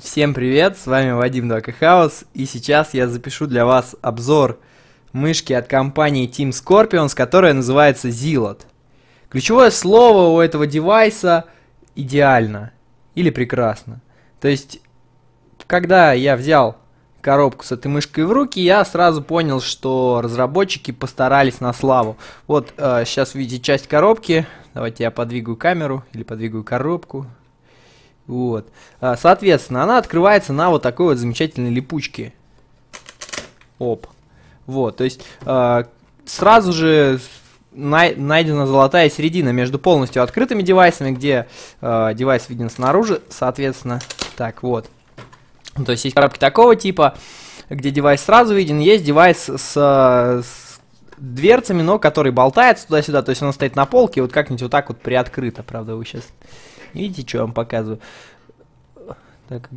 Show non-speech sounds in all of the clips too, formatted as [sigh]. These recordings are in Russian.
Всем привет, с вами Вадим 2 Хаус, и сейчас я запишу для вас обзор мышки от компании Team Scorpions, которая называется Zilot. Ключевое слово у этого девайса идеально или прекрасно. То есть, когда я взял коробку с этой мышкой в руки, я сразу понял, что разработчики постарались на славу. Вот э, сейчас видите часть коробки. Давайте я подвигаю камеру или подвигаю коробку. Вот. А, соответственно, она открывается на вот такой вот замечательной липучке. Оп. Вот, то есть а, сразу же найдена золотая середина между полностью открытыми девайсами, где а, девайс виден снаружи, соответственно. Так, вот. То есть есть коробки такого типа, где девайс сразу виден, есть девайс с, с дверцами, но который болтается туда-сюда, то есть он стоит на полке, вот как-нибудь вот так вот приоткрыто, правда, вы сейчас Видите, что я вам показываю? Так,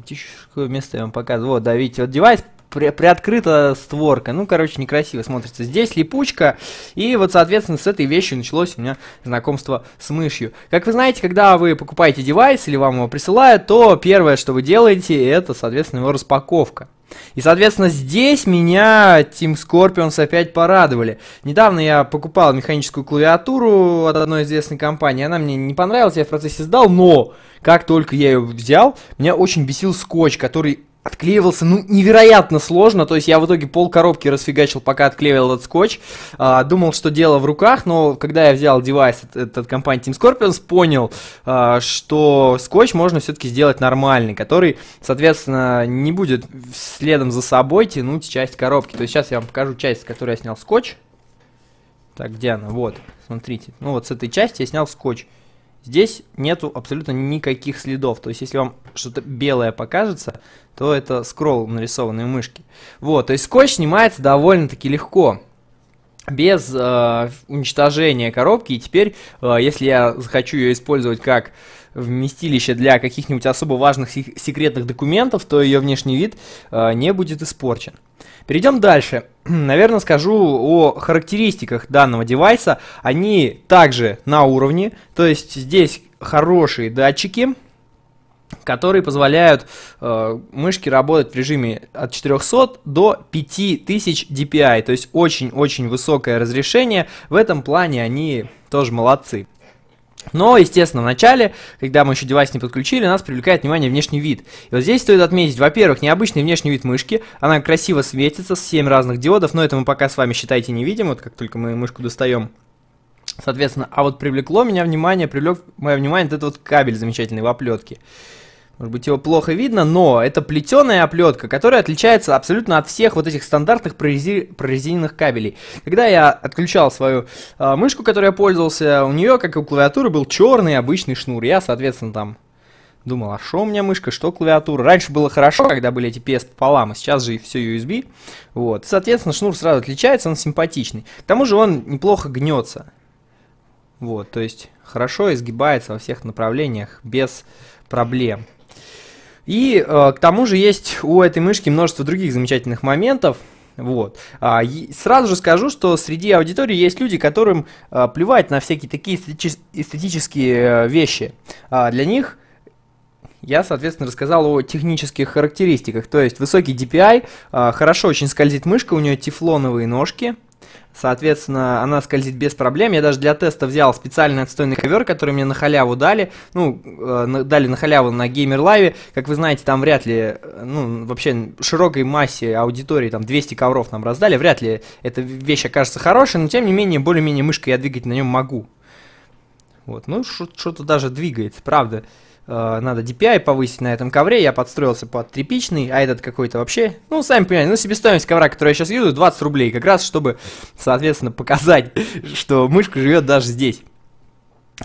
какое место я вам показываю? Вот, да, видите, вот девайс при, приоткрыта створка. Ну, короче, некрасиво смотрится. Здесь липучка, и вот, соответственно, с этой вещью началось у меня знакомство с мышью. Как вы знаете, когда вы покупаете девайс или вам его присылают, то первое, что вы делаете, это, соответственно, его распаковка. И, соответственно, здесь меня Team Scorpions опять порадовали. Недавно я покупал механическую клавиатуру от одной известной компании. Она мне не понравилась, я в процессе сдал, но как только я ее взял, меня очень бесил скотч, который отклеивался, ну, невероятно сложно, то есть я в итоге пол коробки расфигачил, пока отклеивал этот скотч, а, думал, что дело в руках, но когда я взял девайс от, от, от компании Team Scorpions, понял, а, что скотч можно все-таки сделать нормальный, который, соответственно, не будет следом за собой тянуть часть коробки, то есть сейчас я вам покажу часть, с которой я снял скотч, так, где она, вот, смотрите, ну вот с этой части я снял скотч, Здесь нету абсолютно никаких следов. То есть, если вам что-то белое покажется, то это скролл нарисованной мышки. Вот, то есть скотч снимается довольно-таки легко без э, уничтожения коробки. И теперь, э, если я захочу ее использовать как вместилище для каких-нибудь особо важных секретных документов, то ее внешний вид э, не будет испорчен. Перейдем дальше. [clears throat] Наверное, скажу о характеристиках данного девайса. Они также на уровне, то есть здесь хорошие датчики, которые позволяют э, мышке работать в режиме от 400 до 5000 DPI, то есть очень-очень высокое разрешение. В этом плане они тоже молодцы. Но, естественно, в начале, когда мы еще девайс не подключили, нас привлекает внимание внешний вид. И вот здесь стоит отметить, во-первых, необычный внешний вид мышки. Она красиво светится с 7 разных диодов, но это мы пока с вами, считайте, не видим, вот как только мы мышку достаем. Соответственно, а вот привлекло меня внимание, привлек мое внимание вот этот вот кабель замечательный в оплетке. Может быть, его плохо видно, но это плетеная оплетка, которая отличается абсолютно от всех вот этих стандартных прорези... прорезиненных кабелей. Когда я отключал свою э, мышку, которой я пользовался, у нее, как и у клавиатуры, был черный обычный шнур. Я, соответственно, там думал, а что у меня мышка, что клавиатура. Раньше было хорошо, когда были эти PS пополам, а сейчас же и все USB. Вот. Соответственно, шнур сразу отличается, он симпатичный. К тому же он неплохо гнется. Вот, то есть хорошо изгибается во всех направлениях без проблем. И э, к тому же есть у этой мышки множество других замечательных моментов. Вот. А, сразу же скажу, что среди аудитории есть люди, которым э, плевать на всякие такие эстетические э, вещи. А, для них я, соответственно, рассказал о технических характеристиках. То есть высокий DPI, а, хорошо очень скользит мышка, у нее тефлоновые ножки – Соответственно, она скользит без проблем. Я даже для теста взял специальный отстойный ковер, который мне на халяву дали. Ну, э, дали на халяву на геймер лайве. Как вы знаете, там вряд ли, э, ну, вообще широкой массе аудитории, там 200 ковров нам раздали. Вряд ли эта вещь окажется хорошей, но тем не менее, более-менее мышкой я двигать на нем могу. Вот, ну, что-то даже двигается, правда. Правда. Э, надо DPI повысить на этом ковре, я подстроился под тряпичный, а этот какой-то вообще, ну, сами понимаете, ну, себестоимость ковра, который я сейчас юзаю, 20 рублей, как раз, чтобы, соответственно, показать, [laughs] что мышка живет даже здесь.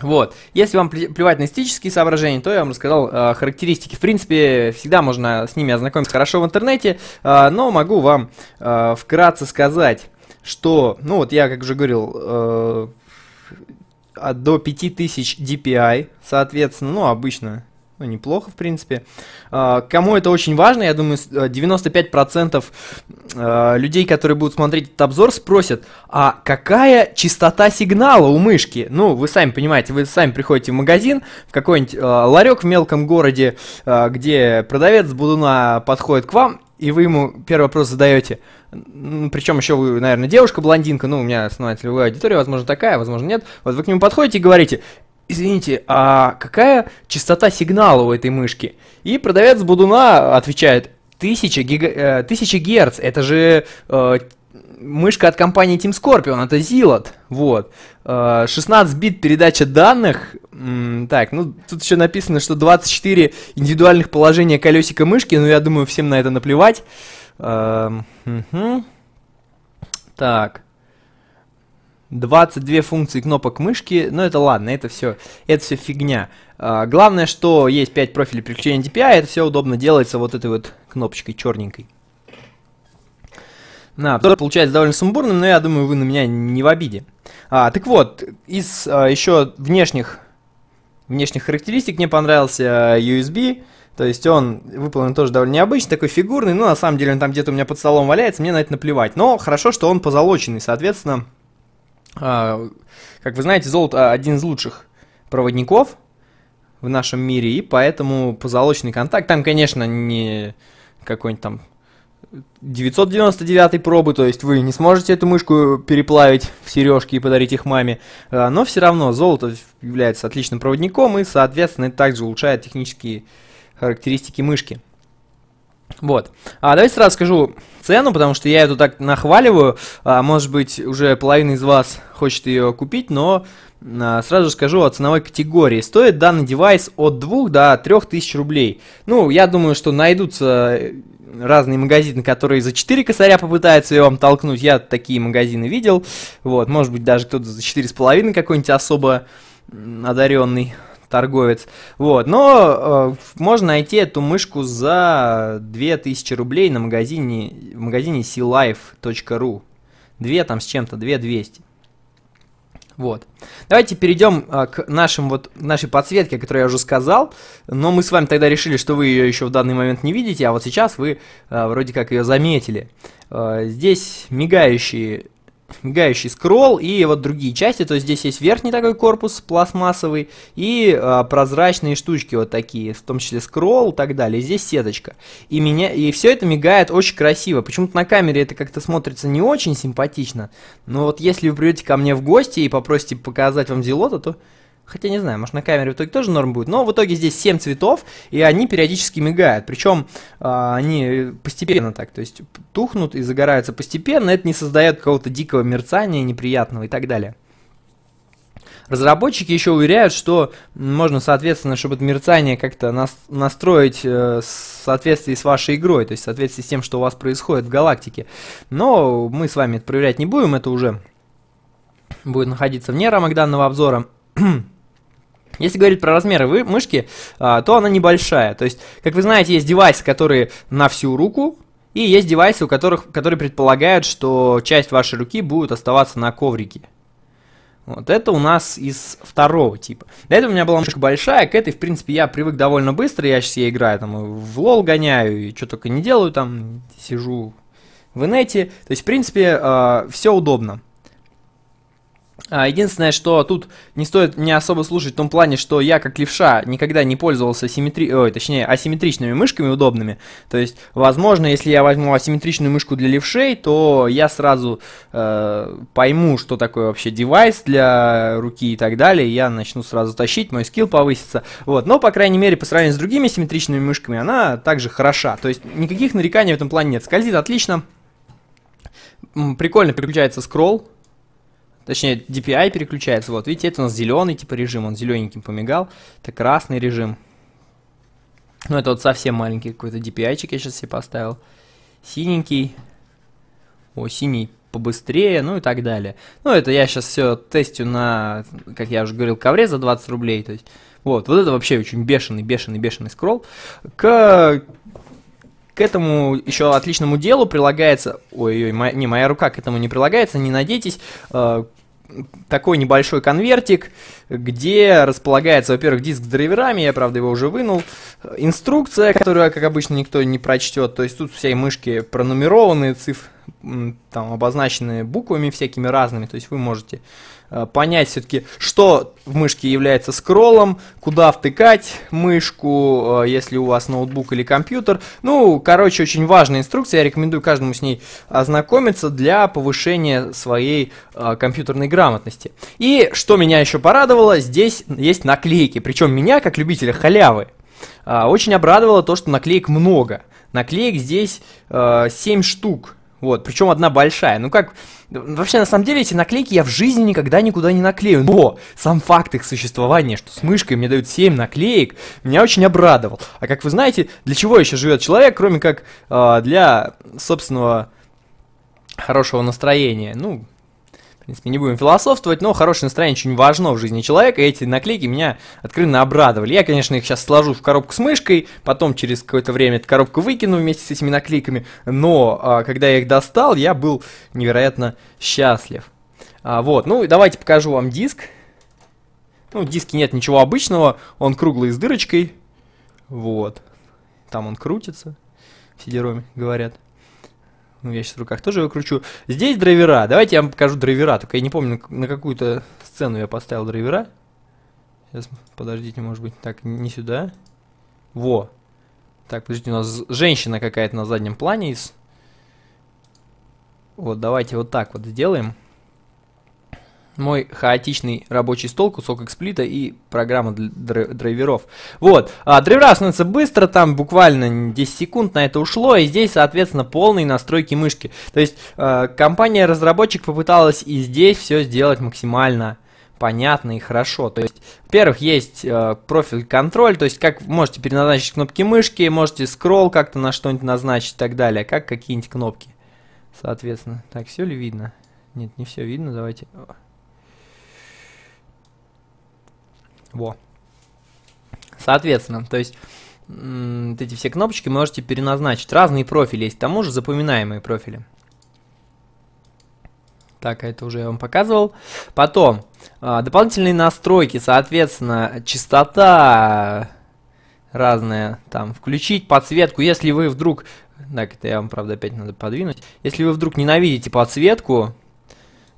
Вот, если вам плевать на эстетические соображения, то я вам рассказал э, характеристики. В принципе, всегда можно с ними ознакомиться хорошо в интернете, э, но могу вам э, вкратце сказать, что, ну вот я, как уже говорил, э, а, до 5000 DPI, соответственно, ну, обычно, ну, неплохо, в принципе. А, кому это очень важно, я думаю, 95% э, э, людей, которые будут смотреть этот обзор, спросят, а какая частота сигнала у мышки? Ну, вы сами понимаете, вы сами приходите в магазин, в какой-нибудь э, ларек в мелком городе, где продавец будуна подходит к вам и вы ему первый вопрос задаете, причем еще вы, наверное, девушка, блондинка, ну, у меня основная целевая аудитория, возможно, такая, возможно, нет, вот вы к нему подходите и говорите, извините, а какая частота сигнала у этой мышки? И продавец Будуна отвечает, тысяча гига, э, тысяча герц, это же э, мышка от компании Team Scorpion, это Zilot, вот. 16 э, бит передача данных так, ну тут еще написано, что 24 индивидуальных положения колесика мышки, но ну, я думаю, всем на это наплевать. Эм, так. 22 функции кнопок мышки, но ну, это ладно, это все, это все фигня. А, главное, что есть 5 профилей приключения DPI, это все удобно делается вот этой вот кнопочкой черненькой. Да, получается довольно сумбурным, но я думаю, вы на меня не в обиде. А, так вот, из а, еще внешних внешних характеристик мне понравился э, USB, то есть он выполнен тоже довольно необычный, такой фигурный, но ну, на самом деле он там где-то у меня под столом валяется, мне на это наплевать. Но хорошо, что он позолоченный, соответственно, а, как вы знаете, золото а, один из лучших проводников в нашем мире, и поэтому позолоченный контакт, там, конечно, не какой-нибудь там 999 пробы, то есть вы не сможете эту мышку переплавить в сережки и подарить их маме, а, но все равно золото является отличным проводником и, соответственно, это также улучшает технические характеристики мышки. Вот. А давайте сразу скажу цену, потому что я эту так нахваливаю. А, может быть, уже половина из вас хочет ее купить, но а, сразу скажу о ценовой категории. Стоит данный девайс от 2 до тысяч рублей. Ну, я думаю, что найдутся э, разные магазины, которые за 4 косаря попытаются ее вам толкнуть. Я такие магазины видел. Вот, может быть, даже кто-то за 4,5 какой-нибудь особо одаренный торговец. Вот, но э, можно найти эту мышку за 2000 рублей на магазине, в магазине sealife.ru. 2 там с чем-то, 2200. Вот. Давайте перейдем а, к нашим вот нашей подсветке, которую я уже сказал. Но мы с вами тогда решили, что вы ее еще в данный момент не видите, а вот сейчас вы а, вроде как ее заметили. А, здесь мигающие мигающий скролл и вот другие части. То есть здесь есть верхний такой корпус пластмассовый и э, прозрачные штучки вот такие, в том числе скролл и так далее. здесь сеточка. И, меня, и все это мигает очень красиво. Почему-то на камере это как-то смотрится не очень симпатично. Но вот если вы придете ко мне в гости и попросите показать вам зелота, то Хотя не знаю, может на камере в итоге тоже норм будет. Но в итоге здесь 7 цветов, и они периодически мигают. Причем э, они постепенно так, то есть тухнут и загораются постепенно. Это не создает какого-то дикого мерцания неприятного и так далее. Разработчики еще уверяют, что можно, соответственно, чтобы это мерцание как-то нас настроить э, в соответствии с вашей игрой, то есть в соответствии с тем, что у вас происходит в галактике. Но мы с вами это проверять не будем, это уже будет находиться вне рамок данного обзора. [clears throat] Если говорить про размеры вы, мышки, а, то она небольшая. То есть, как вы знаете, есть девайсы, которые на всю руку, и есть девайсы, у которых, которые предполагают, что часть вашей руки будет оставаться на коврике. Вот это у нас из второго типа. До этого у меня была мышка большая, к этой, в принципе, я привык довольно быстро, я сейчас я играю, там, в лол гоняю, и что только не делаю, там, сижу в инете. То есть, в принципе, э, а, все удобно. А, единственное, что тут не стоит не особо слушать в том плане, что я, как левша, никогда не пользовался симметри... Э, ой, точнее, асимметричными мышками удобными. То есть, возможно, если я возьму асимметричную мышку для левшей, то я сразу э, пойму, что такое вообще девайс для руки и так далее. и Я начну сразу тащить, мой скилл повысится. Вот. Но, по крайней мере, по сравнению с другими симметричными мышками, она также хороша. То есть, никаких нареканий в этом плане нет. Скользит отлично. Прикольно переключается скролл, Точнее, DPI переключается. Вот, видите, это у нас зеленый типа режим. Он зелененьким помигал. Это красный режим. Ну, это вот совсем маленький какой-то DPI-чик я сейчас себе поставил. Синенький. О, синий побыстрее, ну и так далее. Ну, это я сейчас все тестю на, как я уже говорил, ковре за 20 рублей. То есть, вот, вот это вообще очень бешеный, бешеный, бешеный скролл. К к этому еще отличному делу прилагается... Ой-ой, моя... не, моя рука к этому не прилагается, не надейтесь. Э, такой небольшой конвертик, где располагается, во-первых, диск с драйверами, я, правда, его уже вынул, инструкция, которую, как обычно, никто не прочтет, то есть тут все мышки пронумерованы, цифры там обозначенные буквами всякими разными, то есть вы можете э, понять все-таки, что в мышке является скроллом, куда втыкать мышку, э, если у вас ноутбук или компьютер. Ну, короче, очень важная инструкция, я рекомендую каждому с ней ознакомиться для повышения своей э, компьютерной грамотности. И что меня еще порадовало, здесь есть наклейки, причем меня, как любителя халявы, э, очень обрадовало то, что наклеек много. Наклеек здесь э, 7 штук. Вот, причем одна большая. Ну как, вообще на самом деле эти наклейки я в жизни никогда никуда не наклею. Но сам факт их существования, что с мышкой мне дают 7 наклеек, меня очень обрадовал. А как вы знаете, для чего еще живет человек, кроме как э, для собственного хорошего настроения? Ну, в принципе, не будем философствовать, но хорошее настроение очень важно в жизни человека, и эти наклейки меня откровенно обрадовали. Я, конечно, их сейчас сложу в коробку с мышкой, потом через какое-то время эту коробку выкину вместе с этими наклейками, но а, когда я их достал, я был невероятно счастлив. А, вот, ну и давайте покажу вам диск. Ну, в диске нет ничего обычного, он круглый с дырочкой, вот, там он крутится, в сидероме говорят. Ну, я сейчас в руках тоже его кручу. Здесь драйвера. Давайте я вам покажу драйвера. Только я не помню, на какую-то сцену я поставил драйвера. Сейчас, подождите, может быть. Так, не сюда. Во. Так, подождите, у нас женщина какая-то на заднем плане. Вот, давайте вот так вот сделаем мой хаотичный рабочий стол, кусок эксплита и программа для драйверов. Вот, а, драйвера становятся быстро, там буквально 10 секунд на это ушло, и здесь, соответственно, полные настройки мышки. То есть, э, компания-разработчик попыталась и здесь все сделать максимально понятно и хорошо. То есть, во-первых, есть э, профиль контроль, то есть как можете переназначить кнопки мышки, можете скролл как-то на что-нибудь назначить и так далее, а как какие-нибудь кнопки. Соответственно, так, все ли видно? Нет, не все видно, давайте... Во. Соответственно, то есть вот эти все кнопочки можете переназначить. Разные профили есть, к тому же запоминаемые профили. Так, это уже я вам показывал. Потом, а, дополнительные настройки, соответственно, частота разная, там, включить подсветку, если вы вдруг, так, это я вам, правда, опять надо подвинуть, если вы вдруг ненавидите подсветку,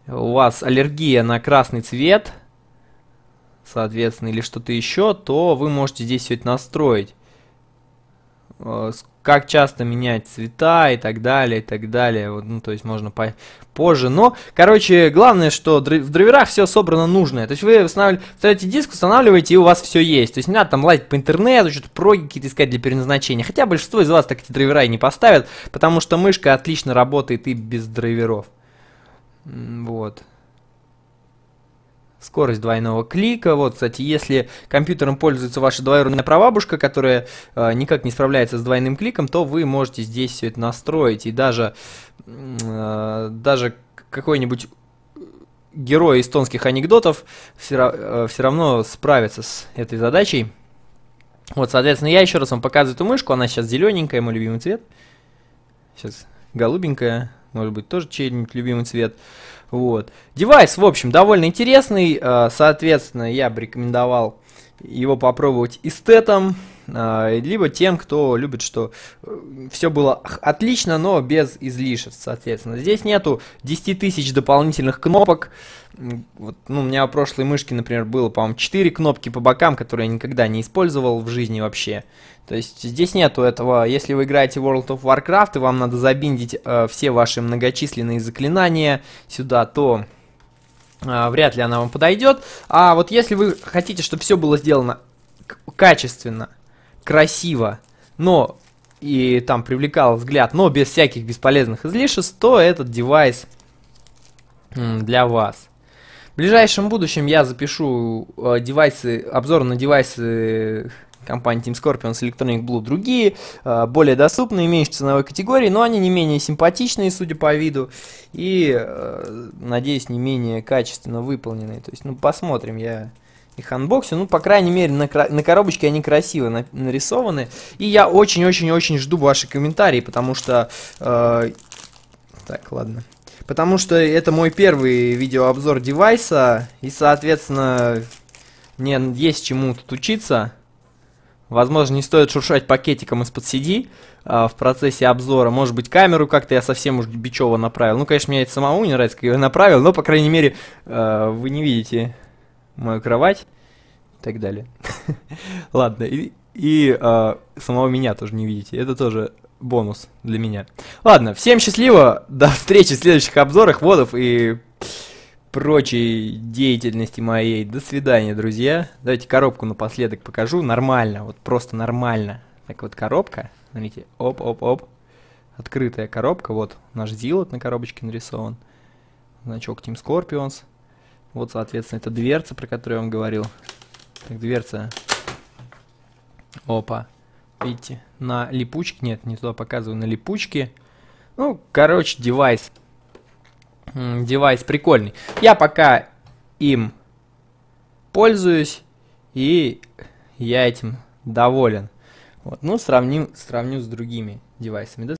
у вас аллергия на красный цвет – соответственно, или что-то еще, то вы можете здесь все это настроить. Э, как часто менять цвета и так далее, и так далее. Вот, ну, то есть можно по позже. Но, короче, главное, что в драйверах все собрано нужное. То есть вы ставите диск, устанавливаете, и у вас все есть. То есть не надо там лазить по интернету, что-то проги какие-то искать для переназначения. Хотя большинство из вас так эти драйвера и не поставят, потому что мышка отлично работает и без драйверов. Вот скорость двойного клика. Вот, кстати, если компьютером пользуется ваша двоюродная прабабушка, которая э, никак не справляется с двойным кликом, то вы можете здесь все это настроить. И даже, э, даже какой-нибудь герой эстонских анекдотов все, э, все равно справится с этой задачей. Вот, соответственно, я еще раз вам показываю эту мышку. Она сейчас зелененькая, мой любимый цвет. Сейчас голубенькая может быть, тоже чей-нибудь любимый цвет. Вот. Девайс, в общем, довольно интересный. Э, соответственно, я бы рекомендовал его попробовать эстетом. А, либо тем, кто любит, что э, все было отлично, но без излишеств, соответственно. Здесь нету 10 тысяч дополнительных кнопок. Вот, ну, у меня у прошлой мышки, например, было, по-моему, 4 кнопки по бокам, которые я никогда не использовал в жизни вообще. То есть здесь нету этого, если вы играете в World of Warcraft и вам надо забиндить э, все ваши многочисленные заклинания сюда, то э, вряд ли она вам подойдет. А вот если вы хотите, чтобы все было сделано качественно, красиво, но и там привлекал взгляд, но без всяких бесполезных излишеств, то этот девайс для вас. В ближайшем будущем я запишу э, девайсы, обзор на девайсы э, компании Team Scorpion с Electronic Blue. Другие, э, более доступные, меньше ценовой категории, но они не менее симпатичные, судя по виду, и, э, надеюсь, не менее качественно выполненные. То есть, ну, посмотрим, я их анбоксинг. Ну, по крайней мере, на, на коробочке они красиво на нарисованы. И я очень-очень-очень жду ваши комментарии, потому что... Э, так, ладно. Потому что это мой первый видеообзор девайса, и, соответственно, мне есть чему тут учиться. Возможно, не стоит шуршать пакетиком из-под CD э, в процессе обзора. Может быть, камеру как-то я совсем уж бичево направил. Ну, конечно, мне это самому не нравится, как я ее направил, но, по крайней мере, э, вы не видите мою кровать и так далее. [laughs] Ладно, и, и э, самого меня тоже не видите. Это тоже бонус для меня. Ладно, всем счастливо, до [laughs] встречи в следующих обзорах водов и прочей деятельности моей. До свидания, друзья. Давайте коробку напоследок покажу. Нормально, вот просто нормально. Так вот коробка, смотрите, оп-оп-оп. Открытая коробка, вот наш зилот на коробочке нарисован. Значок Team Scorpions. Вот, соответственно, это дверца, про которую я вам говорил. Так, дверца. Опа. Видите, на липучке, нет, не туда показываю, на липучке. Ну, короче, девайс. Девайс прикольный. Я пока им пользуюсь, и я этим доволен. Вот, ну, сравним, сравню с другими девайсами.